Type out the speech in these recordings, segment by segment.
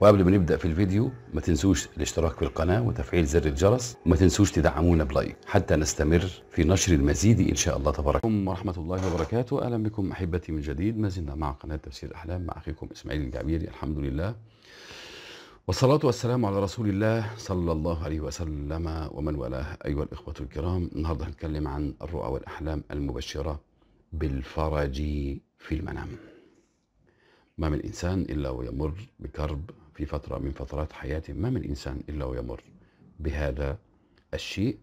وقبل ما نبدا في الفيديو ما تنسوش الاشتراك في القناه وتفعيل زر الجرس وما تنسوش تدعمونا بلايك حتى نستمر في نشر المزيد ان شاء الله تبارك الله ورحمه الله وبركاته اهلا بكم احبتي من جديد ما زلنا مع قناه تفسير الاحلام مع اخيكم اسماعيل الجعبيري الحمد لله والصلاة والسلام على رسول الله صلى الله عليه وسلم ومن والاه أيها الإخوة الكرام النهاردة هنتكلم عن الرؤى والأحلام المبشرة بالفرج في المنام ما من إنسان إلا ويمر بكرب في فترة من فترات حياته ما من إنسان إلا ويمر بهذا الشيء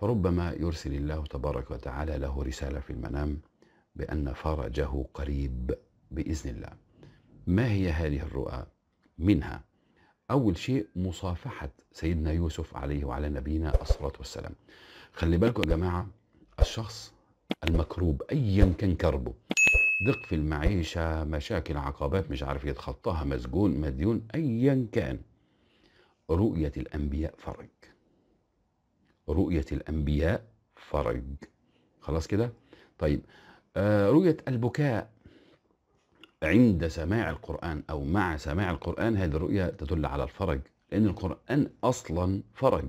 فربما يرسل الله تبارك وتعالى له رسالة في المنام بأن فرجه قريب بإذن الله ما هي هذه الرؤى منها أول شيء مصافحة سيدنا يوسف عليه وعلى نبينا الصلاة والسلام خلي بالكم يا جماعة الشخص المكروب ايا كان كربه ضيق في المعيشة مشاكل عقبات مش عارف يتخطاها إيه، مسجون مديون أيا كان رؤية الأنبياء فرج رؤية الأنبياء فرج خلاص كده طيب آه رؤية البكاء عند سماع القرآن أو مع سماع القرآن هذه الرؤية تدل على الفرج لأن القرآن أصلا فرج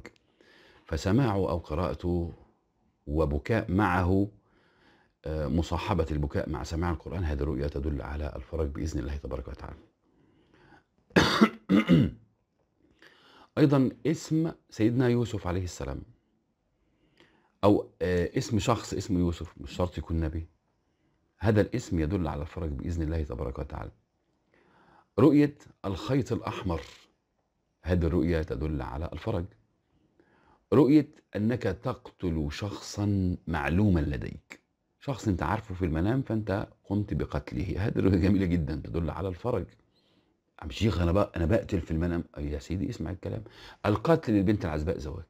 فسماعه أو قراءته وبكاء معه مصاحبة البكاء مع سماع القرآن هذه الرؤية تدل على الفرج بإذن الله تبارك وتعالى أيضا اسم سيدنا يوسف عليه السلام أو آه، اسم شخص اسم يوسف مش شرط يكون نبي هذا الاسم يدل على الفرج بإذن الله تبارك وتعالى رؤية الخيط الأحمر هذه الرؤية تدل على الفرج رؤية أنك تقتل شخصا معلوما لديك شخص انت عارفه في المنام فانت قمت بقتله هذه جميلة جدا تدل على الفرج عم شيخ انا بقى انا بقتل في المنام يا سيدي اسمع الكلام القتل للبنت العزباء زواج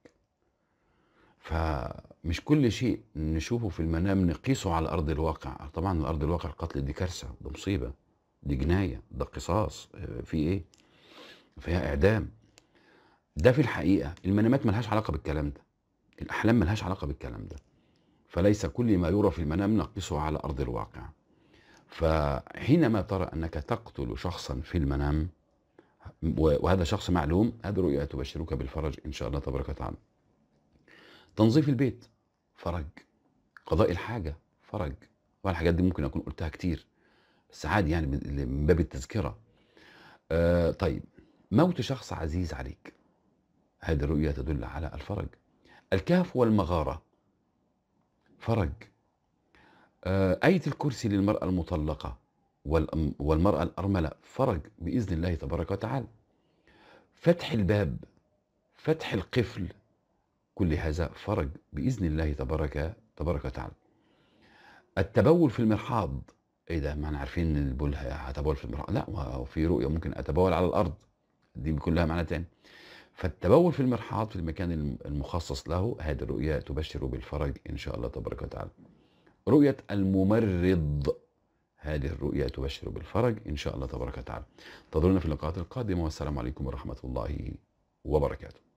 فمش كل شيء نشوفه في المنام نقيسه على ارض الواقع طبعا الارض الواقع القتل دي كارثه ده مصيبه دي جنايه ده قصاص آه، في ايه فيها اعدام ده في الحقيقه المنامات ملهاش علاقه بالكلام ده الاحلام ملهاش علاقه بالكلام ده فليس كل ما يرى في المنام نقصه على أرض الواقع فحينما ترى أنك تقتل شخصا في المنام وهذا شخص معلوم هذه رؤيا تبشرك بالفرج إن شاء الله تبارك وتعالى تنظيف البيت فرج قضاء الحاجة فرج والحاجات دي ممكن أكون قلتها كتير بس عادي يعني من باب التذكرة آه طيب موت شخص عزيز عليك هذه الرؤيا تدل على الفرج الكهف والمغارة فرج آه، آية الكرسي للمرأة المطلقة والمرأة الأرملة فرج بإذن الله تبارك وتعالى فتح الباب فتح القفل كل هذا فرج بإذن الله تبارك تبارك وتعالى التبول في المرحاض ايه ده ما احنا عارفين البولها هتبول في المرحاض لا في رؤيه ممكن اتبول على الارض دي كلها معنى تاني فالتبول في المرحاض في المكان المخصص له هذه الرؤية تبشر بالفرج إن شاء الله تبارك وتعالى رؤية الممرض هذه الرؤية تبشر بالفرج إن شاء الله تبارك وتعالى انتظرونا في اللقاءات القادمة والسلام عليكم ورحمة الله وبركاته